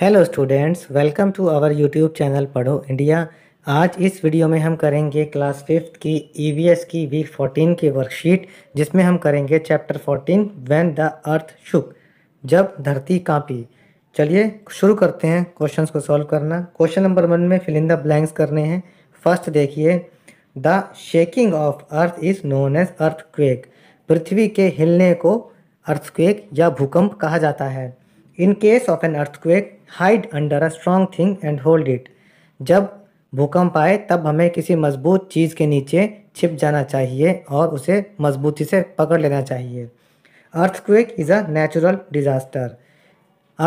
Hello students welcome to our YouTube channel Padho India आज इस video में हम करेंगे क्लास फिफ्थ की ईवीएस e की वीक फोर्टीन की वर्कशीट जिसमें हम करेंगे chapter fourteen when the earth shook जब धरती कांपी चलिए शुरू करते हैं क्वेश्चंस को सॉल्व करना क्वेश्चन नंबर वन में फिलिंदा द ब्लैंक्स करने हैं फर्स्ट देखिए the shaking of earth is known as earth पृथ्वी के हिलने को अर्थक्वेक या भूकंप कहा जाता है in case of an earthquake hide under a strong thing and hold it जब भूकंप आए तब हमें किसी मजबूत चीज़ के नीचे छिप जाना चाहिए और उसे मजबूती से पकड़ लेना चाहिए earthquake is a natural disaster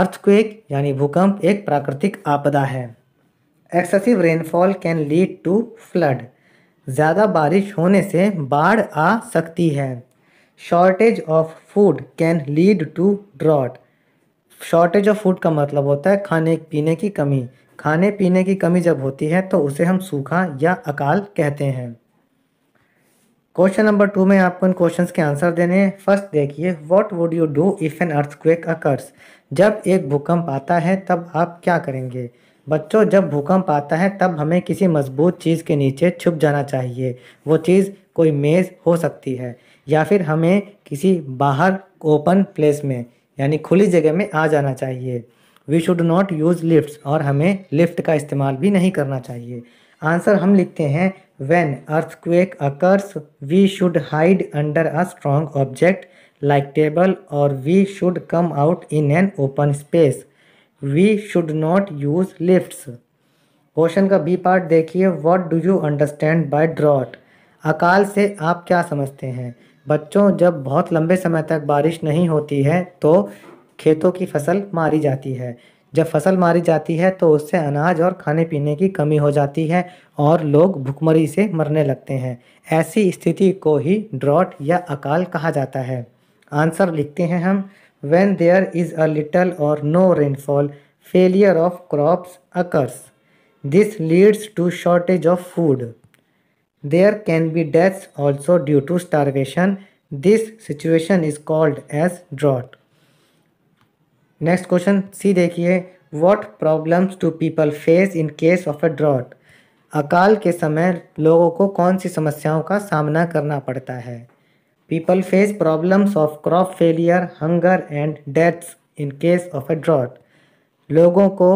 earthquake यानी भूकंप एक प्राकृतिक आपदा है excessive rainfall can lead to flood ज़्यादा बारिश होने से बाढ़ आ सकती है shortage of food can lead to drought shortage of food का मतलब होता है खाने पीने की कमी खाने पीने की कमी जब होती है तो उसे हम सूखा या अकाल कहते हैं क्वेश्चन नंबर टू में आपको इन क्वेश्चन के आंसर देने हैं फर्स्ट देखिए what would you do if an earthquake occurs जब एक भूकंप आता है तब आप क्या करेंगे बच्चों जब भूकंप आता है तब हमें किसी मजबूत चीज़ के नीचे छुप जाना चाहिए वो चीज़ कोई मेज़ हो सकती है या फिर हमें किसी बाहर ओपन प्लेस में यानी खुली जगह में आ जाना चाहिए we should not use lift और हमें लिफ्ट का इस्तेमाल भी नहीं करना चाहिए आंसर हम लिखते हैं when earthquake occurs we should hide under a strong object like table और we should come out in an open space we should not use lift question का बी पार्ट देखिए what do you understand by drought अकाल से आप क्या समझते हैं बच्चों जब बहुत लंबे समय तक बारिश नहीं होती है तो खेतों की फसल मारी जाती है जब फसल मारी जाती है तो उससे अनाज और खाने पीने की कमी हो जाती है और लोग भुखमरी से मरने लगते हैं ऐसी स्थिति को ही ड्रॉट या अकाल कहा जाता है आंसर लिखते हैं हम when there is a little or no rainfall failure of crops occurs this leads to shortage of food There can be deaths also due to starvation. This situation is called as drought next question C देखिए what problems do people face in case of a drought अकाल के समय लोगों को कौन सी समस्याओं का सामना करना पड़ता है people face problems of crop failure hunger and deaths in case of a drought लोगों को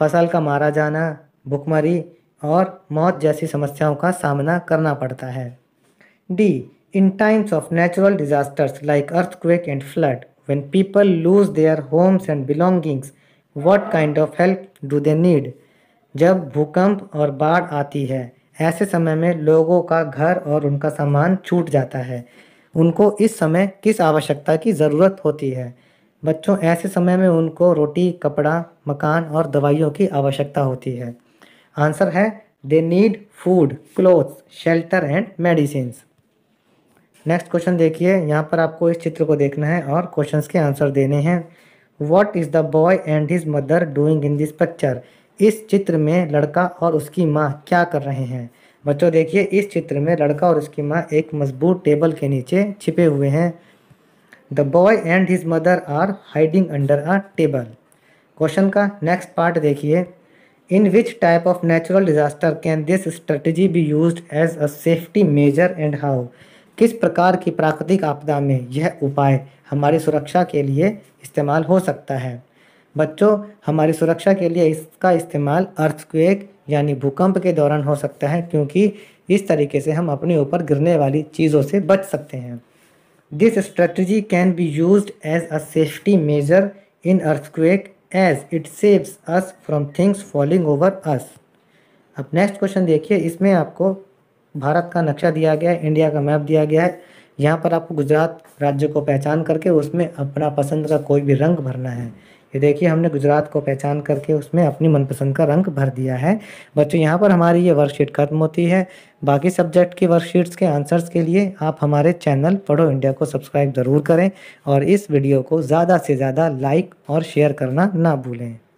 फसल का मारा जाना भुखमरी और मौत जैसी समस्याओं का सामना करना पड़ता है D in times of natural disasters like earthquake and flood when people lose their homes and belongings what kind of help do they need जब भूकंप और बाढ़ आती है ऐसे समय में लोगों का घर और उनका सामान छूट जाता है उनको इस समय किस आवश्यकता की ज़रूरत होती है बच्चों ऐसे समय में उनको रोटी कपड़ा मकान और दवाइयों की आवश्यकता होती है आंसर है they need food clothes shelter and medicine next question देखिए यहाँ पर आपको इस चित्र को देखना है और क्वेश्चंस के आंसर देने हैं what is the boy and his mother doing in this picture इस चित्र में लड़का और उसकी माँ क्या कर रहे हैं बच्चों देखिए इस चित्र में लड़का और उसकी माँ एक मजबूत टेबल के नीचे छिपे हुए हैं the boy and his mother are hiding under a table question का नेक्स्ट पार्ट देखिए in which type of natural disaster can this strategy be use as a safety measure and how किस प्रकार की प्राकृतिक आपदा में यह उपाय हमारी सुरक्षा के लिए इस्तेमाल हो सकता है बच्चों हमारी सुरक्षा के लिए इसका इस्तेमाल अर्थक्वेक यानी भूकंप के दौरान हो सकता है क्योंकि इस तरीके से हम अपने ऊपर गिरने वाली चीज़ों से बच सकते हैं this strategy can be use as a safety measure in earthquake as it saves us from things falling over us अब नेक्स्ट क्वेश्चन देखिए इसमें आपको भारत का नक्शा दिया गया है इंडिया का मैप दिया गया है यहाँ पर आपको गुजरात राज्य को पहचान करके उसमें अपना पसंद का कोई भी रंग भरना है ये देखिए हमने गुजरात को पहचान करके उसमें अपनी मनपसंद का रंग भर दिया है बच्चों यहाँ पर हमारी ये वर्कशीट खत्म होती है बाकी सब्जेक्ट की वर्कशीट्स के आंसर्स के लिए आप हमारे चैनल पढ़ो इंडिया को सब्सक्राइब ज़रूर करें और इस वीडियो को ज़्यादा से ज़्यादा लाइक और शेयर करना ना भूलें